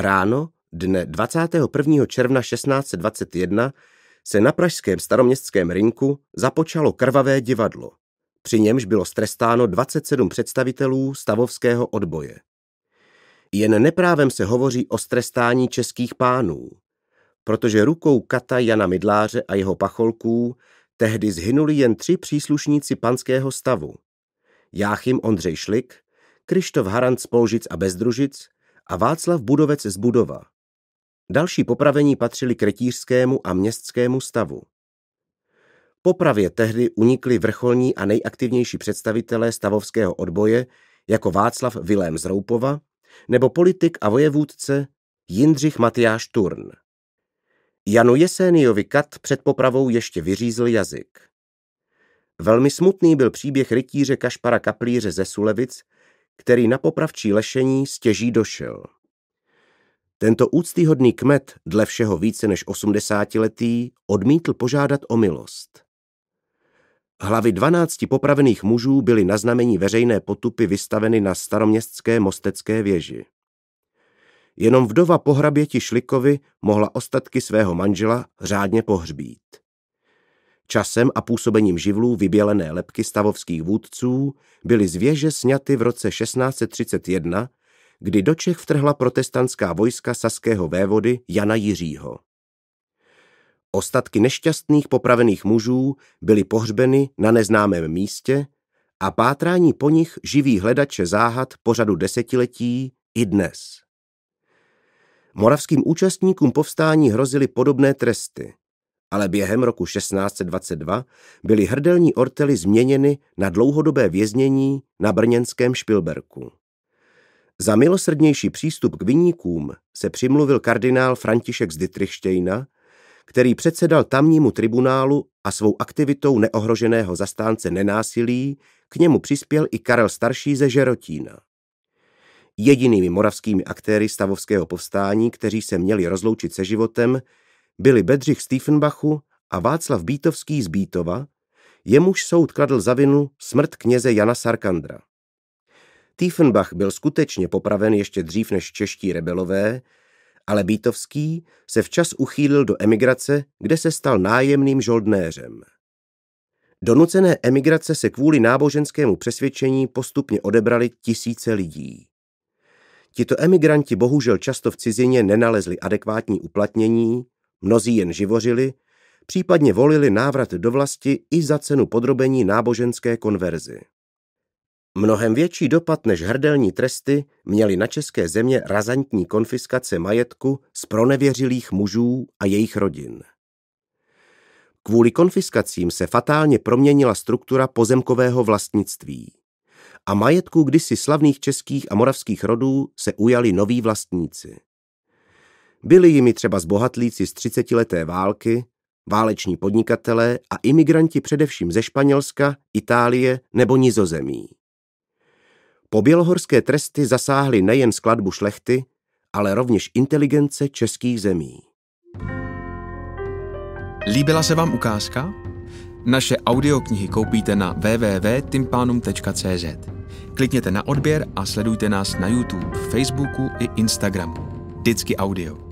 Ráno dne 21. června 1621 se na pražském staroměstském rinku započalo krvavé divadlo. Při němž bylo strestáno 27 představitelů stavovského odboje. Jen neprávem se hovoří o strestání českých pánů, protože rukou kata Jana Midláře a jeho pacholků tehdy zhynuli jen tři příslušníci panského stavu. Jáchym Ondřej Šlik, Krištof Harant z Polžic a Bezdružic a Václav Budovec z Budova. Další popravení patřili k retířskému a městskému stavu. Popravě tehdy unikli vrcholní a nejaktivnější představitelé stavovského odboje jako Václav Vilém Roupova nebo politik a vojevůdce Jindřich Matyáš Turn. Janu Jeséniovi Kat před popravou ještě vyřízl jazyk. Velmi smutný byl příběh rytíře Kašpara Kaplíře ze Sulevic, který na popravčí lešení stěží došel. Tento úctyhodný kmet, dle všeho více než 80-letý, odmítl požádat o milost. Hlavy 12 popravených mužů byly na znamení veřejné potupy vystaveny na staroměstské mostecké věži. Jenom vdova pohraběti Šlikovi mohla ostatky svého manžela řádně pohřbít. Časem a působením živlů vybělené lepky stavovských vůdců byly z věže sňaty v roce 1631, kdy do Čech vtrhla protestantská vojska saského vévody Jana Jiřího. Ostatky nešťastných popravených mužů byly pohřbeny na neznámém místě a pátrání po nich živí hledače záhad pořadu desetiletí i dnes. Moravským účastníkům povstání hrozily podobné tresty – ale během roku 1622 byly hrdelní ortely změněny na dlouhodobé věznění na brněnském Špilberku. Za milosrdnější přístup k vyníkům se přimluvil kardinál František z Dietrichštejna, který předsedal tamnímu tribunálu a svou aktivitou neohroženého zastánce nenásilí k němu přispěl i Karel Starší ze Žerotína. Jedinými moravskými aktéry stavovského povstání, kteří se měli rozloučit se životem, byli Bedřich Stiefenbachu a Václav Bítovský z Bítova, jemuž soud kladl za vinu smrt kněze Jana Sarkandra. Stiefenbach byl skutečně popraven ještě dřív než čeští rebelové, ale Bítovský se včas uchýlil do emigrace, kde se stal nájemným žoldnéřem. Donucené emigrace se kvůli náboženskému přesvědčení postupně odebrali tisíce lidí. Tito emigranti bohužel často v cizině nenalezli adekvátní uplatnění Mnozí jen živořili, případně volili návrat do vlasti i za cenu podrobení náboženské konverzi. Mnohem větší dopad než hrdelní tresty měly na české země razantní konfiskace majetku z pronevěřilých mužů a jejich rodin. Kvůli konfiskacím se fatálně proměnila struktura pozemkového vlastnictví a majetku kdysi slavných českých a moravských rodů se ujali noví vlastníci. Byli jimi třeba zbohatlíci z 30-leté války, váleční podnikatelé a imigranti především ze Španělska, Itálie nebo Nizozemí. Po bělohorské tresty zasáhly nejen skladbu šlechty, ale rovněž inteligence českých zemí. Líbila se vám ukázka? Naše audioknihy koupíte na www.timpanum.cz. Klikněte na odběr a sledujte nás na YouTube, Facebooku i Instagramu. Vždycky audio.